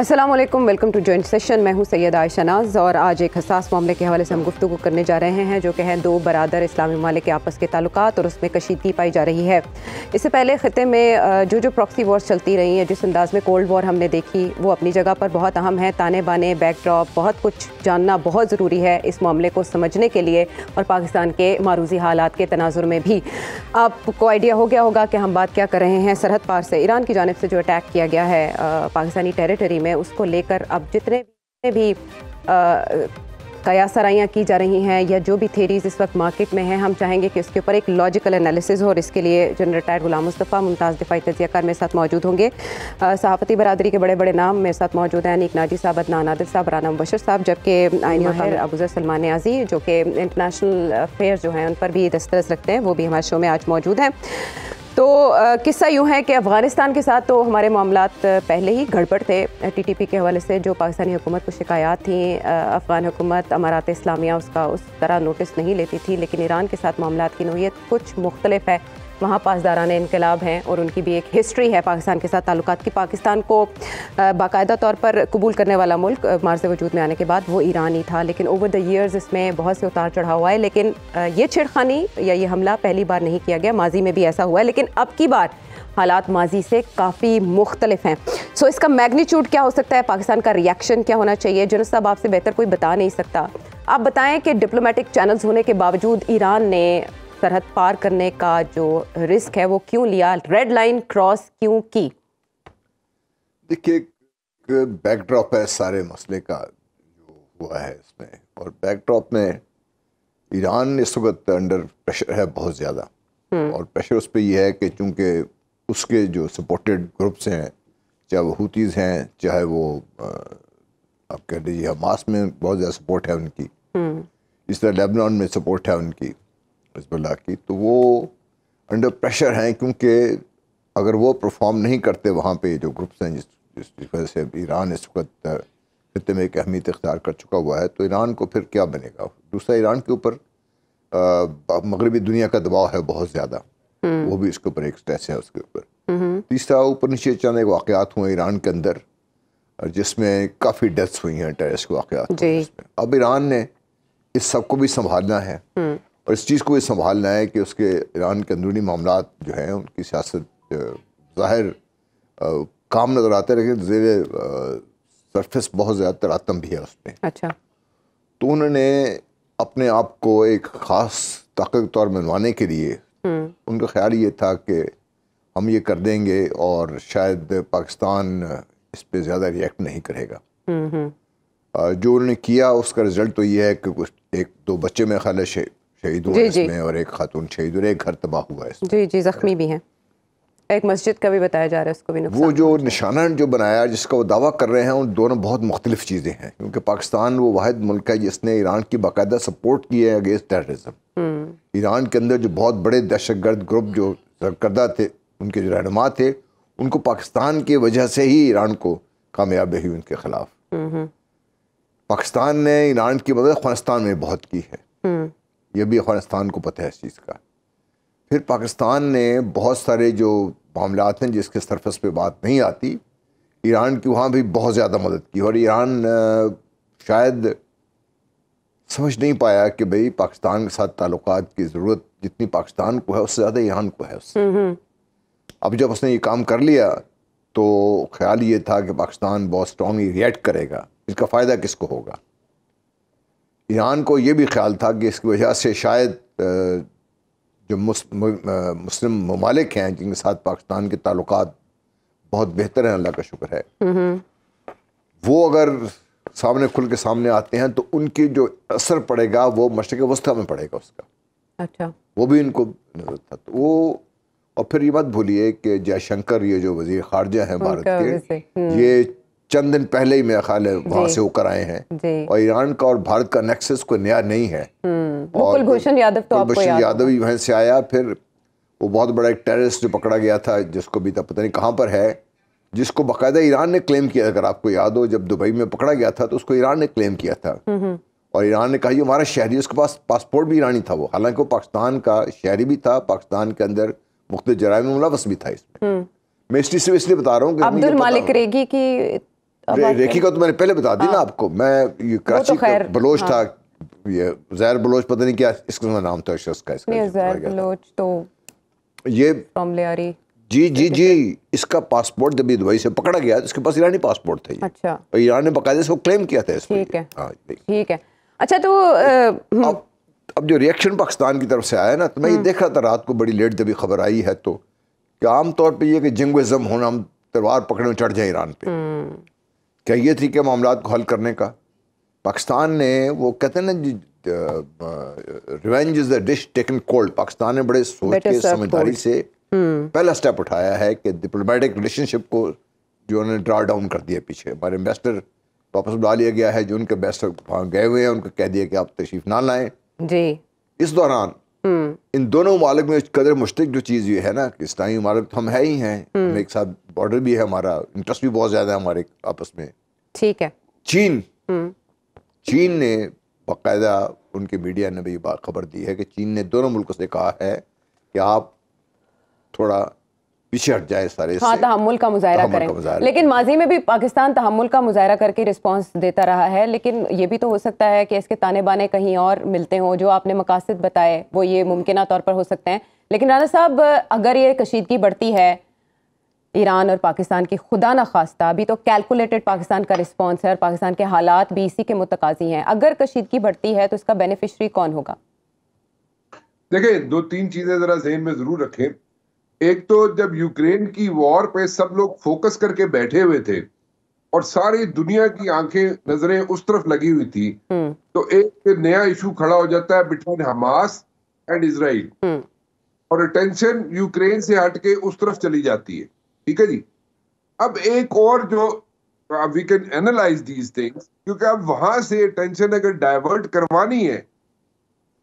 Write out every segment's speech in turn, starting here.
Aslam welcome to joint session मैं हूं सैयद आयशा नाज और आज एक हसास मामले के हवाले से हम गुफ्तु करने जा रहे हैं जो कि हैं दो बरदर इस्लामी मालिक के आपस के ताल्लुक और उसमें कशीदगी पाई जा रही है इससे पहले ख़त्े में जो जो प्रॉक्सी वॉर्स चलती रही हैं जिस अंदाज़ में कोल्ड वॉर हमने देखी वो अपनी जगह पर बहुत अहम है ताने बाने बैकड्रॉप बहुत कुछ जानना बहुत ज़रूरी है इस मामले को समझने के लिए और पाकिस्तान के मारूजी हालात के तनाजुर में भी आपको आइडिया हो गया होगा कि हम बात क्या कर रहे हैं सरहद पार से ईरान की जानब से जो अटैक किया गया है पाकिस्तानी टेरेटरी में में उसको लेकर अब जितने भी कयासराइयाँ की जा रही हैं या जो भी थेरीज इस वक्त मार्केट में हैं हम चाहेंगे कि उसके ऊपर एक लॉजिकल एनालिसिस हो और इसके लिए जनरल रिटायर्ड गुलाम मुस्तफ़ा मुमताज़ दिफाई तजियाकार मेरे साथ मौजूद होंगे सहाफ़ती बरदरी के बड़े बड़े नाम मेरे साथ मौजूद हैं अनिक नाजी साहब अदनान आदिल साहब राना मुबशर साहब जबकि आइन अबूज़र सलमान आजी जो कि इंटरनेशनल अफेयर जो हैं उन पर भी दस्तरस रखते हैं वो भी हमारे शो में आज मौजूद हैं तो किस्सा यूँ है कि अफ़गानिस्तान के साथ तो हमारे मामला पहले ही गड़बड़ थे टी टी पी के हवाले से जो पाकिस्तानी हुकूमत को शिकायत थी अफ़गान हुकूमत अमारात इस्लामिया उसका उस तरह नोटिस नहीं लेती थी लेकिन ईरान के साथ मामला की नोयत कुछ मुख्तलिफ है वहाँ पासदारान इनकलाब हैं और उनकी भी एक हिस्ट्री है पाकिस्तान के साथ ताल्लुक की पाकिस्तान को बाकायदा तौर पर कबूल करने वाला मुल्क मार्ज वजूद में आने के बाद वो ईरान ही था लेकिन ओवर द ईयर्स इसमें बहुत से उतार चढ़ाव है लेकिन ये छेड़खानी या ये हमला पहली बार नहीं किया गया माजी में भी ऐसा हुआ है लेकिन अब की बार हालात माजी से काफ़ी मुख्तलिफ हैं सो इसका मैग्नीट्यूड क्या हो सकता है पाकिस्तान का रिएक्शन क्या होना चाहिए जुनस साहब आपसे बेहतर कोई बता नहीं सकता आप बताएं कि डिप्लोमेटिक चैनल्स होने के बावजूद ईरान ने सरहद पार करने का जो रिस्क है वो क्यों लिया रेड लाइन क्रॉस क्यों की देखिए बैकड्रॉप है सारे मसले का जो हुआ है इसमें और बैकड्रॉप में ईरान इस वक्त अंडर प्रेशर है बहुत ज़्यादा हम्म। और प्रेशर उस पर यह है कि चूंकि उसके जो सपोर्टेड ग्रुप्स हैं चाहे वो हूतीज़ हैं चाहे वो आप कह लीजिए हमास में बहुत ज़्यादा सपोर्ट है उनकी हम्म। इस तरह लेबनान में सपोर्ट है उनकी हिजबुल्ला की तो वो अंडर प्रेशर हैं क्योंकि अगर वो परफॉर्म नहीं करते वहाँ पे जो ग्रुप्स हैं जिस जिस वजह से ईरान इस वक्त खत्े में एक अहमियत इख्तार कर चुका हुआ है तो ईरान को फिर क्या बनेगा दूसरा ईरान के ऊपर मगरबी दुनिया का दबाव है बहुत ज़्यादा हम्म। वो भी इसके ऊपर एक स्ट्रेस है उसके ऊपर हम्म। तीसरा ऊपर नीचे चंद एक वाक़ात हुए ईरान के अंदर जिसमें काफ़ी डेथ्स हुई हैं के वाक़ात अब ईरान ने इस सब को भी संभालना है हम्म। और इस चीज़ को ये संभालना है कि उसके ईरान के अंदरूनी मामला जो हैं उनकी सियासत ज़ाहिर काम नज़र आते रहे लेकिन जेर सरफेस बहुत ज़्यादा तरातम भी है उसमें अच्छा तो उन्होंने अपने आप को एक ख़ास ताकत के तौर मनवाने के लिए हम्म। उनका ख्याल ये था कि हम ये कर देंगे और शायद पाकिस्तान इस पर ज़्यादा रिएक्ट नहीं करेगा हम्म, हम्म। जो उन्होंने किया उसका रिज़ल्ट तो ये है कि कुछ एक दो बच्चे में ख्याल शहीद हुए इसमें और एक खातून शहीद हुई एक घर तबाह हुआ है जी जी जख्मी भी हैं एक मस्जिद का भी बताया जा रहा है उसको भी वो जो निशाना जो बनाया जिसका वो दावा कर रहे हैं उन दोनों बहुत मुख्तलिफ चीज़ें हैं क्योंकि पाकिस्तान वो वाद मुल्क है जिसने ईरान की बाकायदा सपोर्ट की है अगेंस्ट टेररिज्म हम्म। ईरान के अंदर जो बहुत बड़े दहशत गर्द ग्रुप जो सरकर्दा थे उनके जो रहनुमा थे उनको पाकिस्तान की वजह से ही ईरान को कामयाब हुई उनके खिलाफ हम्म, हम्म। पाकिस्तान ने ईरान की मदद अफगानिस्तान में बहुत की है ये भी अफगानिस्तान को पता है इस चीज़ का फिर पाकिस्तान ने बहुत सारे जो मामला हैं जिसके सरफस पे बात नहीं आती ईरान की वहाँ भी बहुत ज़्यादा मदद की और ईरान शायद समझ नहीं पाया कि भाई पाकिस्तान के साथ ताल्लुक की ज़रूरत जितनी पाकिस्तान को है उससे ज़्यादा ईरान को है उससे हम्म, हम्म। अब जब उसने ये काम कर लिया तो ख्याल ये था कि पाकिस्तान बहुत स्ट्रांगली रिएक्ट करेगा इसका फ़ायदा किसको होगा ईरान को ये भी ख्याल था कि इसकी वजह से शायद जो मुस्लिम ममालिक हैं जिनके साथ पाकिस्तान के ताल्लुक बहुत बेहतर हैं अल्लाह का शुक्र है वो अगर सामने खुल के सामने आते हैं तो उनकी जो असर पड़ेगा वो मशरक़ वस्ती में पड़ेगा उसका अच्छा वो भी इनको नजर था तो वो और फिर ये बात भूलिए कि जयशंकर ये जो वजीर खारजा हैं भारत के हम्म। ये चंद दिन पहले ही मेरा ख्याल है वहाँ से होकर आए हैं और ईरान का और भारत का नेक्सस कोई नया नहीं है हम्म, और भूषण यादव तो भूषण यादव भी वहां से आया फिर वो बहुत बड़ा एक टेररिस्ट जो पकड़ा गया था जिसको भी था पता नहीं कहाँ पर है जिसको बाकायदा ईरान ने क्लेम किया अगर आपको याद हो जब दुबई में पकड़ा गया था तो उसको ईरान ने क्लेम किया था हम्म, हम्म। और ईरान ने कहा हमारा शहरी उसके पास पासपोर्ट भी ईरानी था वो हालांकि वो पाकिस्तान का शहरी भी था पाकिस्तान के अंदर मुख्त जराय में मुलवस भी था इसमें मैं इसलिए सिर्फ इसलिए बता रहा हूँ अब्दुल मालिक रेगी की रे, रेखी का तो मैंने पहले बता दी ना हाँ। आपको मैं ये तो कराची तो बलोच हाँ। था ये जैर बलोच पता नहीं क्या इसका नाम था शख्स का इसका जैर बलोच तो ये जी जी जी इसका पासपोर्ट जब दुबई से पकड़ा गया इसके पास ईरानी पासपोर्ट था अच्छा ईरान ने बकायदे से क्लेम किया था ठीक है हाँ, ठीक है अच्छा तो हम्म। अब जो रिएक्शन पाकिस्तान की तरफ से आया ना तो मैं ये हम्म। देख रहा था रात को बड़ी लेट जब खबर आई है तो कि आमतौर पर यह कि जंगजम होना हम तलवार पकड़ने चढ़ जाए ईरान पे हम्म। क्या ये तरीके मामला को हल करने का पाकिस्तान ने वो कहते हैं ना revenge is the dish taken cold Pakistan ने बड़े सोच के समझदारी से हम्म। पहला स्टेप उठाया है कि डिप्लोमेटिक रिलेशनशिप को जो उन्होंने ड्रा डाउन कर दिया पीछे हमारे इन्वेस्टर वापस बुला लिया गया है जो उनके बेस्ट वहाँ गए हुए हैं उनको कह दिया कि आप तशरीफ ना लाएं जी इस दौरान हम्म। इन दोनों मालिक में कदर मुश्तक जो चीज़ ये है ना कि इस्लामी मालिक तो हम है ही हैं हम हम्म। एक साथ बॉर्डर भी है हमारा इंटरेस्ट भी बहुत ज़्यादा है हमारे आपस में ठीक है चीन हम्म। चीन ने बाकायदा उनके मीडिया ने भी खबर दी है कि चीन ने दोनों मुल्कों से कहा है कि आप थोड़ा पिछड़ जाए सारे हाँ तहमुल का मुजाहरा करें का लेकिन माजी में भी पाकिस्तान तहमुल का मुजाहरा करके रिस्पांस देता रहा है लेकिन ये भी तो हो सकता है कि इसके ताने बाने कहीं और मिलते हों जो आपने मकासद बताए वो ये मुमकिन तौर पर हो सकते हैं लेकिन राना साहब अगर ये कशीदगी बढ़ती है ईरान और पाकिस्तान की खुदा ना खास्ता अभी तो कैलकुलेटेड पाकिस्तान का रिस्पॉन्स है और पाकिस्तान के हालात भी इसी के मुतकाजी हैं अगर कशीदगी बढ़ती है तो इसका बेनिफिशरी कौन होगा देखिए दो तीन चीज़ें ज़रा जहन में ज़रूर रखें एक तो जब यूक्रेन की वॉर पे सब लोग फोकस करके बैठे हुए थे और सारी दुनिया की आंखें नजरें उस तरफ लगी हुई थी हम्म। तो एक नया इशू खड़ा हो जाता है बिटवीन हमास एंड इसराइल और अटेंशन यूक्रेन से हटके उस तरफ चली जाती है ठीक है जी अब एक और जो we can analyse these things क्योंकि अब वहां से अटेंशन अगर डाइवर्ट करवानी है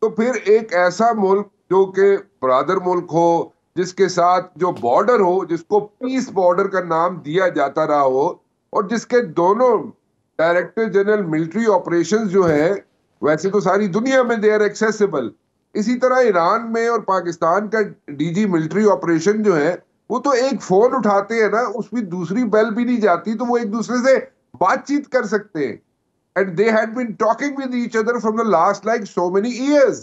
तो फिर एक ऐसा मुल्क जो के ब्रादर मुल्क हो जिसके साथ जो बॉर्डर हो जिसको पीस बॉर्डर का नाम दिया जाता रहा हो और जिसके दोनों डायरेक्टर जनरल मिलिट्री ऑपरेशन जो है वैसे तो सारी दुनिया में दे आर एक्सेसिबल इसी तरह ईरान में और पाकिस्तान का डीजी मिलिट्री ऑपरेशन जो है वो तो एक फोन उठाते हैं ना उसमें दूसरी बेल भी नहीं जाती तो वो एक दूसरे से बातचीत कर सकते हैं and they had been talking with each other from the last like so many years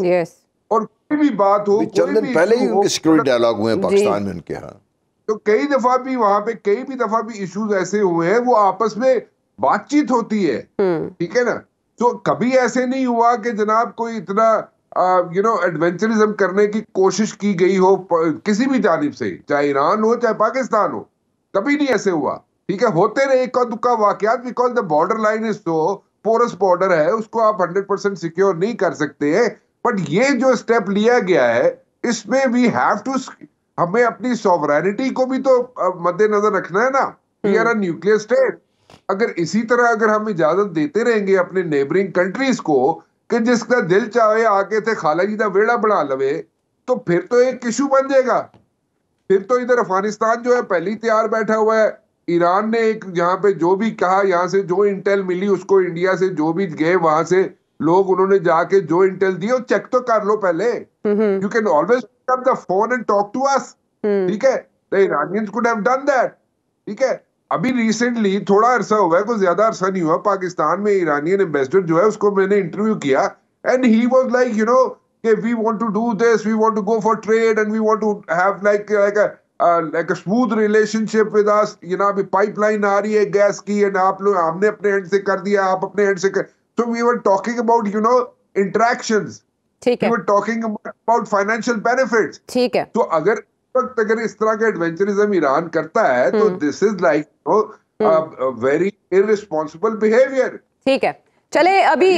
और कोई भी बात हो चंद दिन पहले ही उनके सिक्योरिटी डायलॉग मतलब हुए हैं पाकिस्तान में उनके यहाँ तो कई दफा भी वहां पे कई भी दफा भी इश्यूज ऐसे हुए हैं वो आपस में बातचीत होती है हम्म। ठीक है ना तो कभी ऐसे नहीं हुआ कि जनाब कोई इतना यू नो एडवेंचरिज्म करने की कोशिश की गई हो किसी भी जानब से चाहे ईरान हो चाहे पाकिस्तान हो कभी नहीं ऐसे हुआ ठीक है होते रहे एक और दुक्का वाकत because the border line is so porous border है उसको आप हंड्रेड सिक्योर नहीं कर सकते हैं बट ये जो स्टेप लिया गया है इसमें वी हैव टू हमें अपनी सॉवरिटी को भी तो मद्देनजर रखना है ना we are a nuclear state अगर इसी तरह अगर हम इजाजत देते रहेंगे अपने नेबरिंग कंट्रीज को कि जिसका दिल चाहे आके थे खाला जी का वेड़ा बना लवे तो फिर तो एक इशू बन जाएगा फिर तो इधर अफगानिस्तान जो है पहले तैयार बैठा हुआ है ईरान ने एक यहाँ पे जो भी कहा यहाँ से जो इंटेल मिली उसको इंडिया से जो भी गए वहां से लोग उन्होंने जाके जो इंटेल दिए चेक तो कर लो पहले you can always up the phone and talk to us. Hmm. ठीक है the Iranians could have done that. ठीक है अभी रिसेंटली थोड़ा अरसा हुआ है कुछ ज्यादा अरसा नहीं हुआ पाकिस्तान में इरानियन एम्बेसडर जो है उसको मैंने इंटरव्यू किया and he was like you know कि we want to do this we want to go for trade and we want to have like like like a smooth relationship with us ये ना अभी pipeline आ रही है gas की and आप लोग हमने अपने एंड से कर दिया आप अपने एंड से कर So we were talking about, you know, interactions. ठीक है. We were talking about financial benefits. ठीक है. तो अगर वक्त अगर इस तरह का एडवेंचरिज्म ईरान करता है तो this is like very irresponsible behaviour ठीक है चले अभी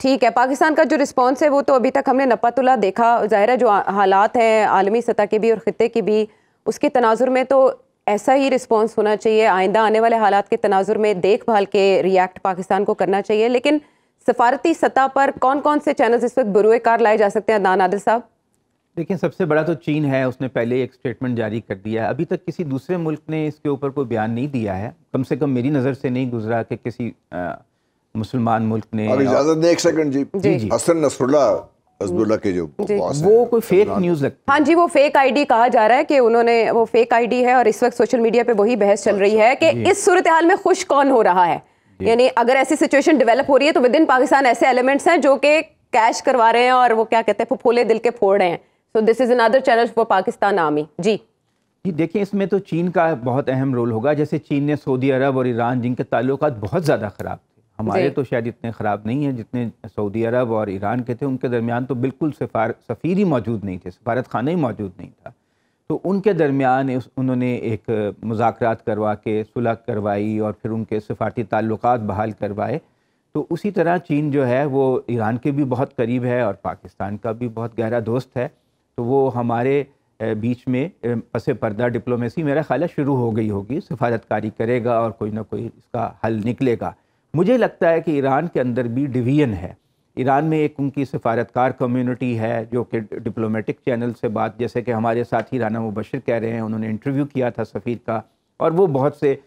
ठीक है पाकिस्तान का जो रिस्पांस है वो तो अभी तक हमने नपातुल्ला देखा जाहिर है जो हालात हैं आलमी सतह के भी और ख़त्े के भी उसके तनाजुर में तो ऐसा ही रिस्पॉन्स होना चाहिए आइंदा आने वाले हालात के तनाजुर में देखभाल के रिएक्ट पाकिस्तान को करना चाहिए लेकिन सफारती सतह पर कौन कौन से चैनल्स इस वक्त बुरुए कार लाए जा सकते हैं अदान आदिल साहब देखिए सबसे बड़ा तो चीन है उसने पहले एक स्टेटमेंट जारी कर दिया है अभी तक किसी दूसरे मुल्क ने इसके ऊपर कोई बयान नहीं दिया है कम से कम मेरी नज़र से नहीं गुजरा कि किसी मुसलमान मुल्क ने इजाज़त दे एक सेकंड जी जी, जी। हसन नसरुल्ला के जो बॉस वो कोई फेक न्यूज लगती हाँ जी वो फेक आईडी कहा जा रहा है कि उन्होंने वो फेक आईडी है और इस वक्त सोशल मीडिया पे वही बहस चल रही अच्छा, है कि इस सूरत हाल में खुश कौन हो रहा है यानी अगर ऐसी सिचुएशन डेवलप हो रही है तो विद इन पाकिस्तान ऐसे एलिमेंट्स हैं जो कि कैश करवा रहे हैं और वो क्या कहते हैं फफोले दिल के फोड़ रहे हैं so this is another channel for Pakistan army जी जी देखिए इसमें तो चीन का बहुत अहम रोल होगा जैसे चीन ने सऊदी अरब और ईरान जिनके ताल्लुक बहुत ज़्यादा ख़राब थे हमारे तो शायद इतने ख़राब नहीं हैं जितने सऊदी अरब और ईरान के थे उनके दरमियान तो बिल्कुल सफ़ार सफ़ीर ही मौजूद नहीं थे सफारत खाना ही मौजूद नहीं था तो उनके दरमियान उन्होंने एक मुजाकर करवा के सुलह करवाई और फिर उनके सफारती ताल्लुक बहाल करवाए तो उसी तरह चीन जो है वो ईरान के भी बहुत करीब है और पाकिस्तान का भी बहुत गहरा दोस्त है तो वो हमारे बीच में पस पर्दा डिप्लोमेसी मेरा ख्याल शुरू हो गई होगी सफारतकारी करेगा और कोई ना कोई इसका हल निकलेगा मुझे लगता है कि ईरान के अंदर भी डिवीजन है ईरान में एक उनकी सफारतकार कम्युनिटी है जो कि डिप्लोमेटिक चैनल से बात जैसे कि हमारे साथी राना मुबशर कह रहे हैं उन्होंने इंटरव्यू किया था सफ़ीर का और वो बहुत से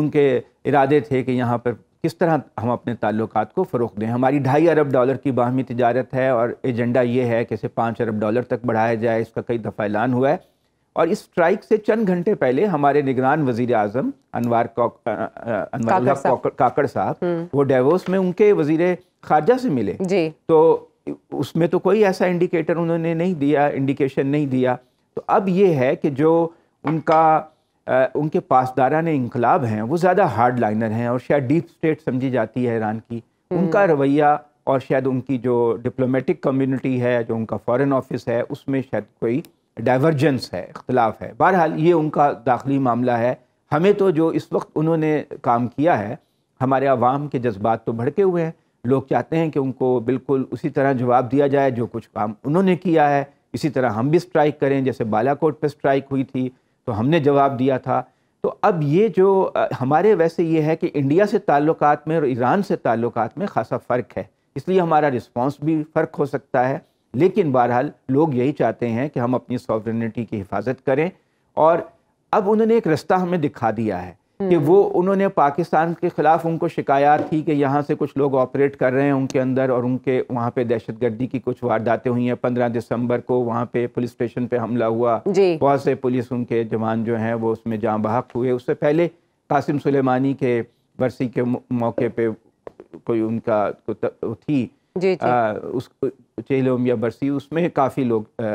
उनके इरादे थे कि यहाँ पर किस तरह हम अपने ताल्लुक को फ़रोग दें हमारी ढाई अरब डॉलर की बाहमी तजारत है और एजेंडा ये है कि इसे पाँच अरब डॉलर तक बढ़ाया जाए इसका कई दफ़ा ऐलान हुआ है और इस स्ट्राइक से चंद घंटे पहले हमारे निगरान वजीर अजम अनवर अनवर काकड़ साहब हम्म। वो डेवोस में उनके वजीर खारजा से मिले जी। तो उसमें तो कोई ऐसा इंडिकेटर उन्होंने नहीं दिया इंडिकेशन नहीं दिया तो अब ये है कि जो उनका उनके पासदारा ने इनकलाब हैं वो ज़्यादा हार्ड लाइनर हैं और शायद डीप स्टेट समझी जाती है ईरान की हम्म। उनका रवैया और शायद उनकी जो डिप्लोमेटिक कम्युनिटी है जो उनका फॉरेन ऑफिस है उसमें शायद कोई डाइवर्जेंस है इख्तलाफ है बहरहाल ये उनका दाखिली मामला है हमें तो जो इस वक्त उन्होंने काम किया है हमारे आवाम के जज्बात तो भड़के हुए हैं लोग चाहते हैं कि उनको बिल्कुल उसी तरह जवाब दिया जाए जो कुछ काम उन्होंने किया है इसी तरह हम भी स्ट्राइक करें जैसे बालाकोट पर स्ट्राइक हुई थी तो हमने जवाब दिया था तो अब ये जो हमारे वैसे ये है कि इंडिया से ताल्लुकात में और ईरान से ताल्लुकात में खासा फ़र्क है इसलिए हमारा रिस्पांस भी फ़र्क हो सकता है लेकिन बहरहाल लोग यही चाहते हैं कि हम अपनी सॉवरनिटी की हिफाजत करें और अब उन्होंने एक रास्ता हमें दिखा दिया है कि हम्म। वो उन्होंने पाकिस्तान के ख़िलाफ़ उनको शिकायत थी कि यहाँ से कुछ लोग ऑपरेट कर रहे हैं उनके अंदर और उनके वहाँ पे दहशतगर्दी की कुछ वारदातें हुई हैं पंद्रह दिसंबर को वहाँ पे पुलिस स्टेशन पे हमला हुआ बहुत से पुलिस उनके जवान जो हैं वो उसमें जहाँ बहक हुए उससे पहले कासिम सुलेमानी के बरसी के मौके पर कोई उनका थी जी जी। आ, चेहलोम या बरसी उसमें काफ़ी लोग आ,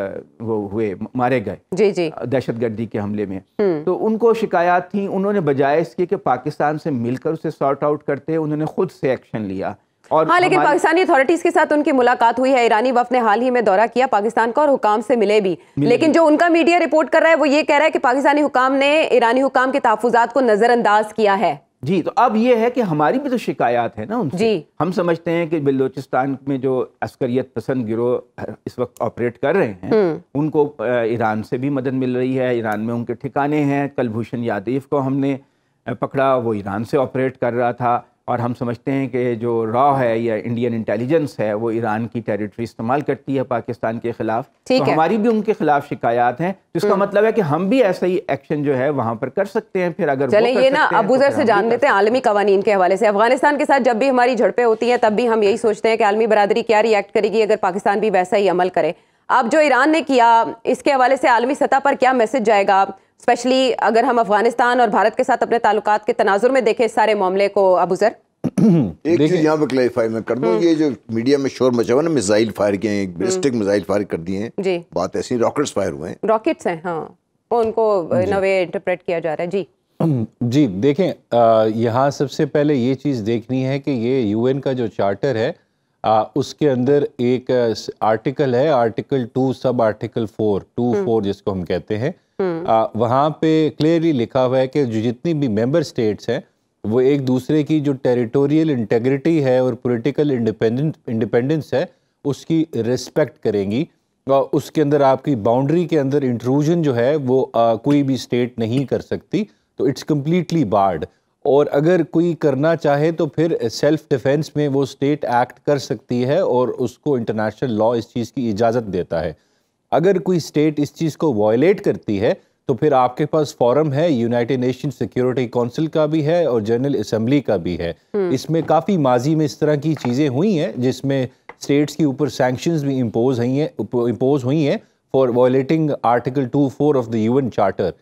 वो हुए मारे गए जी जी दहशत गर्दी के हमले में हम्म। तो उनको शिकायत थी उन्होंने बजाय इसके कि पाकिस्तान से मिलकर उसे सॉर्ट आउट करते उन्होंने खुद से एक्शन लिया और हाँ लेकिन पाकिस्तानी अथॉरिटीज के साथ उनकी मुलाकात हुई है ईरानी वफ ने हाल ही में दौरा किया पाकिस्तान का और हुकाम से मिले भी मिले लेकिन भी। जो उनका मीडिया रिपोर्ट कर रहा है वो ये कह रहा है कि पाकिस्तानी हुकाम ने ईरानी हुकाम के तहफात को नजरअंदाज किया है जी तो अब ये है कि हमारी भी तो शिकायत है ना उनसे जी हम समझते हैं कि बलोचिस्तान में जो अस्करियत पसंद गिरोह इस वक्त ऑपरेट कर रहे हैं हम्म। उनको ईरान से भी मदद मिल रही है ईरान में उनके ठिकाने हैं कलभूषण यादव को हमने पकड़ा वो ईरान से ऑपरेट कर रहा था और हम समझते हैं कि जो रॉ है या इंडियन इंटेलिजेंस है वो ईरान की टेरिटरी इस्तेमाल करती है पाकिस्तान के खिलाफ तो हमारी भी उनके खिलाफ शिकायत हैं जिसका हम्म। मतलब है कि हम भी ऐसा ही एक्शन जो है वहाँ पर कर सकते हैं फिर अगर चले ये ना अब जर तो से जान लेते हैं आलमी कवानीन के हवाले से अफगानिस्तान के साथ जब भी हमारी झड़पें होती हैं तब भी हम यही सोचते हैं कि आलमी बरदरी क्या रिएक्ट करेगी अगर पाकिस्तान भी वैसा ही अमल करे अब जो ईरान ने किया इसके हवाले से आलमी सतह पर क्या मैसेज जाएगा स्पेशली अगर हम अफगानिस्तान और भारत के साथ अपने ताल्लुक के तनाजुर में देखें सारे मामले को अबूजर एक चीज यहाँ पे क्लैरिफाई मैं कर दूँ हम्म। ये जो मीडिया में शोर मचा हुआ ना मिसाइल फायर किए हैं बैलिस्टिक मिसाइल फायर कर दिए हैं जी बात ऐसी रॉकेट्स फायर हुए हैं रॉकेट्स हैं हाँ उनको इन वे इंटरप्रेट किया जा रहा है जी जी देखें यहाँ सबसे पहले ये चीज़ देखनी है कि ये यूएन का जो चार्टर है आ, उसके अंदर एक आर्टिकल है article two sub article four two four जिसको हम कहते हैं हम्म। आ, वहाँ पे क्लियरली लिखा हुआ है कि जितनी भी मेंबर स्टेट्स हैं वो एक दूसरे की जो टेरिटोरियल इंटेग्रिटी है और पॉलिटिकल इंडिपेंडेंट इंडिपेंडेंस है उसकी रिस्पेक्ट करेंगी और उसके अंदर आपकी बाउंड्री के अंदर इंट्रूजन जो है वो आ, कोई भी स्टेट नहीं कर सकती तो इट्स कम्प्लीटली बार्ड और अगर कोई करना चाहे तो फिर सेल्फ डिफेंस में वो स्टेट एक्ट कर सकती है और उसको इंटरनेशनल लॉ इस चीज़ की इजाज़त देता है अगर कोई स्टेट इस चीज़ को वॉयलेट करती है तो फिर आपके पास फॉरम है यूनाइटेड नेशन सिक्योरिटी काउंसिल का भी है और जनरल असम्बली का भी है हम्म। इसमें काफ़ी माजी में इस तरह की चीज़ें हुई हैं जिसमें स्टेट्स के ऊपर सेंक्शन भी इम्पोज हुई हैं इम्पोज हुई हैं for violating article two four of the UN charter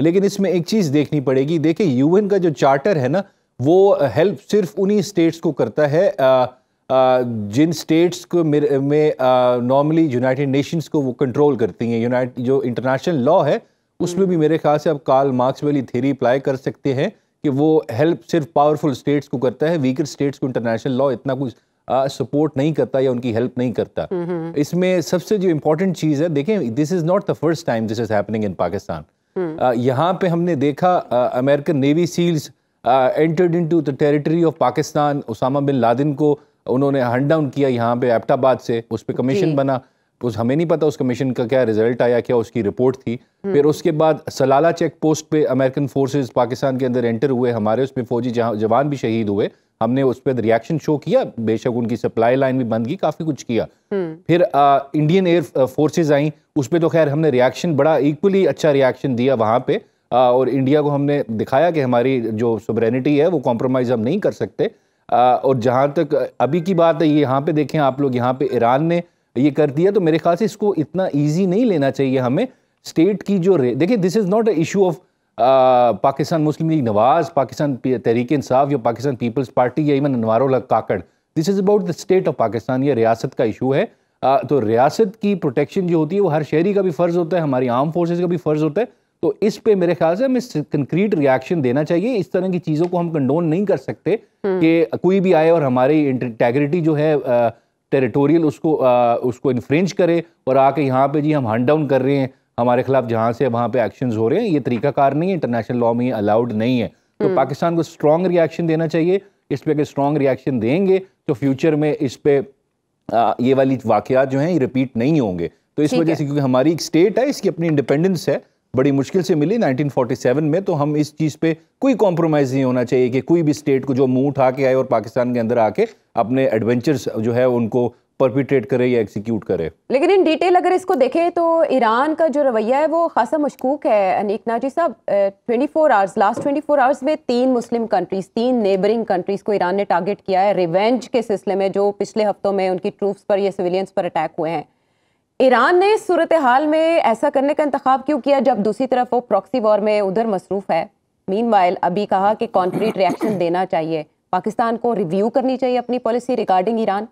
लेकिन इसमें एक चीज़ देखनी पड़ेगी देखिए यूएन का जो चार्टर है ना वो हेल्प सिर्फ उन्हीं स्टेट्स को करता है आ, जिन स्टेट्स को में नॉर्मली यूनाइटेड नेशंस को वो कंट्रोल करती हैं यूनाइट जो इंटरनेशनल लॉ है उसमें भी हम्म। मेरे ख्याल से आप कार्ल मार्क्स वाली थेरी अप्लाई कर सकते हैं कि वो हेल्प सिर्फ पावरफुल स्टेट्स को करता है वीकर स्टेट्स को इंटरनेशनल लॉ इतना कुछ सपोर्ट नहीं करता या उनकी हेल्प नहीं करता हम्म, हम्म। इसमें सबसे जो इम्पोर्टेंट चीज़ है देखें this is not the first time this is happening in Pakistan यहाँ पे हमने देखा American navy seals entered into the territory of Pakistan Osama bin Laden को uh, उन्होंने हंड डाउन किया यहाँ पे एपटाबाद से उस पर कमीशन बना तो उस हमें नहीं पता उस कमीशन का क्या रिजल्ट आया क्या उसकी रिपोर्ट थी हम्म। फिर उसके बाद सलाला चेक पोस्ट पे अमेरिकन फोर्सेस पाकिस्तान के अंदर एंटर हुए हमारे उसमें फौजी जवान भी शहीद हुए हमने उस पर रिएक्शन शो किया बेशक उनकी सप्लाई लाइन भी बंद की काफ़ी कुछ किया हम्म। फिर आ, इंडियन एयर फोर्सेज आई उस पर तो खैर हमने रिएक्शन बड़ा इक्वली अच्छा रिएक्शन दिया वहां पर और इंडिया को हमने दिखाया कि हमारी जो सुब्रेनिटी है वो कॉम्प्रोमाइज़ हम नहीं कर सकते और जहाँ तक अभी की बात है यहाँ पे देखें आप लोग यहाँ पे ईरान ने ये कर दिया तो मेरे ख्याल से इसको इतना ईजी नहीं लेना चाहिए हमें स्टेट की जो देखिए this is not a issue of Pakistan Muslim League Nawaz Pakistan Tehreek Insaf या पाकिस्तान पीपल्स पार्टी या even Anwaarul Kakar this is about the state of Pakistan या रियासत का इशू है आ, तो रियासत की प्रोटेक्शन जो होती है वो हर शहरी का भी फ़र्ज़ होता है हमारी आर्म फोर्सेज का भी फ़र्ज़ होता है तो इस पे मेरे ख्याल से हमें कंक्रीट रिएक्शन देना चाहिए इस तरह की चीज़ों को हम कंडोन नहीं कर सकते हम्म। कि कोई भी आए और हमारी इंटेग्रिटी जो है टेरिटोरियल उसको आ, उसको इन्फ्रेंच करे और आके यहाँ पे जी हम हंड डाउन कर रहे हैं हमारे खिलाफ जहाँ से वहाँ पे एक्शन हो रहे हैं ये तरीकाकार नहीं है इंटरनेशनल लॉ में अलाउड नहीं है तो हम्म। पाकिस्तान को स्ट्रॉन्ग रिएक्शन देना चाहिए इस पर अगर स्ट्रॉन्ग रिएक्शन देंगे तो फ्यूचर में इस पर ये वाली वाकयात जो हैं ये रिपीट नहीं होंगे तो इस वजह से क्योंकि हमारी एक स्टेट है इसकी अपनी इंडिपेंडेंस है बड़ी मुश्किल से मिली 1947 में तो हम इस चीज़ पे कोई कॉम्प्रोमाइज़ नहीं होना चाहिए कि कोई भी स्टेट को जो मुंह उठा के आए और पाकिस्तान के अंदर आके अपने एडवेंचर्स जो है उनको परपिट्रेट करे या एग्जीक्यूट करे लेकिन इन डिटेल अगर इसको देखें तो ईरान का जो रवैया है वो खासा मशकूक है अनिक जी साहब 24 आवर्स लास्ट 24 आवर्स में तीन मुस्लिम कंट्रीज तीन नेबरिंग कंट्रीज को ईरान ने टारगेट किया है रिवेंज के सिलसिले में जो पिछले हफ्तों में उनकी ट्रूफ्स पर या सिविलियंस पर अटैक हुए हैं ईरान ने सूरत हाल में ऐसा करने का इंतखब क्यों किया जब दूसरी तरफ वो प्रॉक्सी वॉर में उधर मसरूफ है मीन अभी कहा कि कॉन्क्रीट रिएक्शन देना चाहिए पाकिस्तान को रिव्यू करनी चाहिए अपनी पॉलिसी रिगार्डिंग ईरान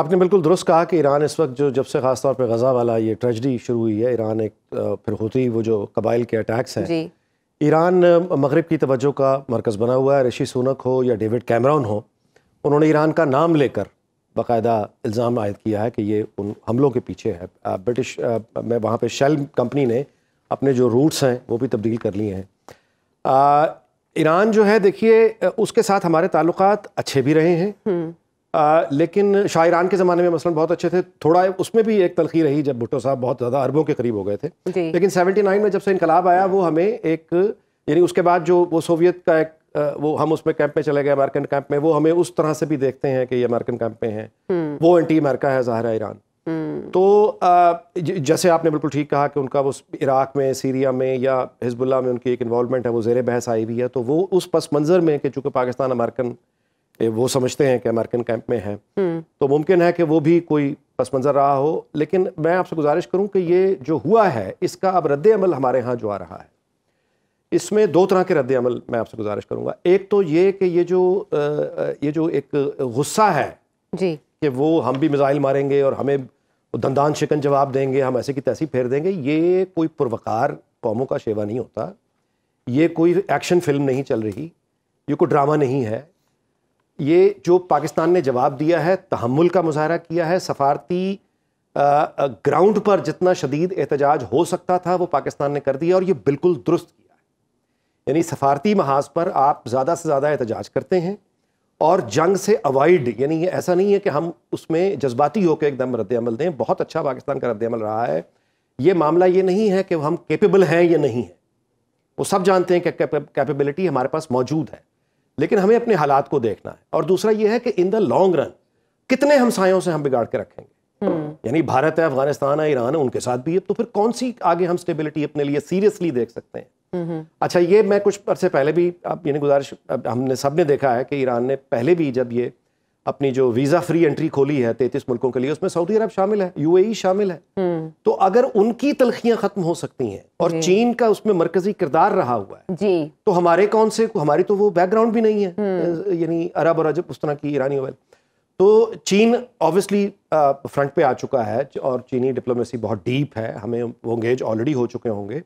आपने बिल्कुल दुरुस्त कहा कि ईरान इस वक्त जो जब से ख़ास तौर पर गज़ा वाला ये ट्रेजडी शुरू हुई है ईरान एक फिर होती ही वो जो कबाइल के अटैक्स हैं ईरान मगरब की तवज्जो का मरकज़ बना हुआ है ऋषि सोनक हो या डेविड कैमरॉन हो उन्होंने ईरान का नाम लेकर बाकायदा इल्ज़ाम आयद किया है कि ये उन हमलों के पीछे है ब्रिटिश मैं वहाँ पे शेल कंपनी ने अपने जो रूट्स हैं वो भी तब्दील कर लिए हैं ईरान जो है देखिए उसके साथ हमारे ताल्लुक अच्छे भी रहे हैं आ, हम्म। लेकिन शाह ईरान के ज़माने में मसलन बहुत अच्छे थे थोड़ा उसमें भी एक तलखी रही जब भुट्टो साहब बहुत ज़्यादा अरबों के करीब हो गए थे लेकिन सेवेंटी नाइन में जब से इनकलाब आया वो हमें एक यानी उसके बाद जो वो सोवियत का एक वो हम उसमें कैंप में चले गए अमेरिकन कैंप में वो हमें उस तरह से भी देखते हैं कि ये अमेरिकन कैंप में है वो एंटी अमेरिका है ज़ाहरा ईरान हम्म। तो जैसे आपने बिल्कुल ठीक कहा कि उनका वो इराक में सीरिया में या हिजबुल्ला में उनकी एक इन्वॉलमेंट है वो जेर बहस आई हुई है तो वो उस पस मंज़र में कि चूंकि पाकिस्तान अमेरिकन वो समझते हैं कि अमेरिकन कैंप में है हम्म। तो मुमकिन है कि वो भी कोई पस मंज़र रहा हो लेकिन मैं आपसे गुजारिश करूँ कि ये जो हुआ है इसका अब रद्द अमल हमारे यहाँ जो आ रहा है इसमें दो तरह के रद्द अमल मैं आपसे गुजारिश करूँगा एक तो ये कि ये जो ये जो एक गुस्सा है जी कि वो हम भी मिज़ाइल मारेंगे और हमें दंदान शिकन जवाब देंगे हम ऐसे की तैसी फेर देंगे ये कोई पुरवकार कौमों का शेवा नहीं होता ये कोई एक्शन फिल्म नहीं चल रही ये कोई ड्रामा नहीं है ये जो पाकिस्तान ने जवाब दिया है तहमुल का मुजाहरा किया है सफारती ग्राउंड पर जितना शदीद एहतजाज हो सकता था वो पाकिस्तान ने कर दिया और ये बिल्कुल दुरुस्त किया यानी सफारती महाज पर आप ज़्यादा से ज़्यादा एहतजाज करते हैं और जंग से अवॉइड यानी ये ऐसा नहीं है कि हम उसमें जज्बाती होकर एकदम रद्दमल दें बहुत अच्छा पाकिस्तान का रद्दमल रहा है ये मामला ये नहीं है कि हम केपेबल हैं या नहीं है वो सब जानते हैं कि कैपेबिलिटी हमारे पास मौजूद है लेकिन हमें अपने हालात को देखना है और दूसरा ये है कि इन द लॉन्ग रन कितने हमसायों से हम बिगाड़ के रखेंगे हम्म। यानी भारत है अफगानिस्तान है ईरान है उनके साथ भी है तो फिर कौन सी आगे हम स्टेबिलिटी अपने लिए सीरियसली देख सकते हैं अच्छा ये मैं कुछ अरसे पहले भी आप ये गुजारिश हमने सब ने देखा है कि ईरान ने पहले भी जब ये अपनी जो वीज़ा फ्री एंट्री खोली है तैतीस मुल्कों के लिए उसमें सऊदी अरब शामिल है यूएई शामिल है हम्म। तो अगर उनकी तलखियां खत्म हो सकती हैं और चीन का उसमें मरकजी किरदार रहा हुआ है जी तो हमारे कौन से हमारी तो वो बैकग्राउंड भी नहीं है हम्म। यानी अरब और अजब उस तरह की ईरानी वाली तो चीन ऑब्वियसली फ्रंट पे आ चुका है और चीनी डिप्लोमेसी बहुत डीप है हमें वो एंगेज ऑलरेडी हो चुके होंगे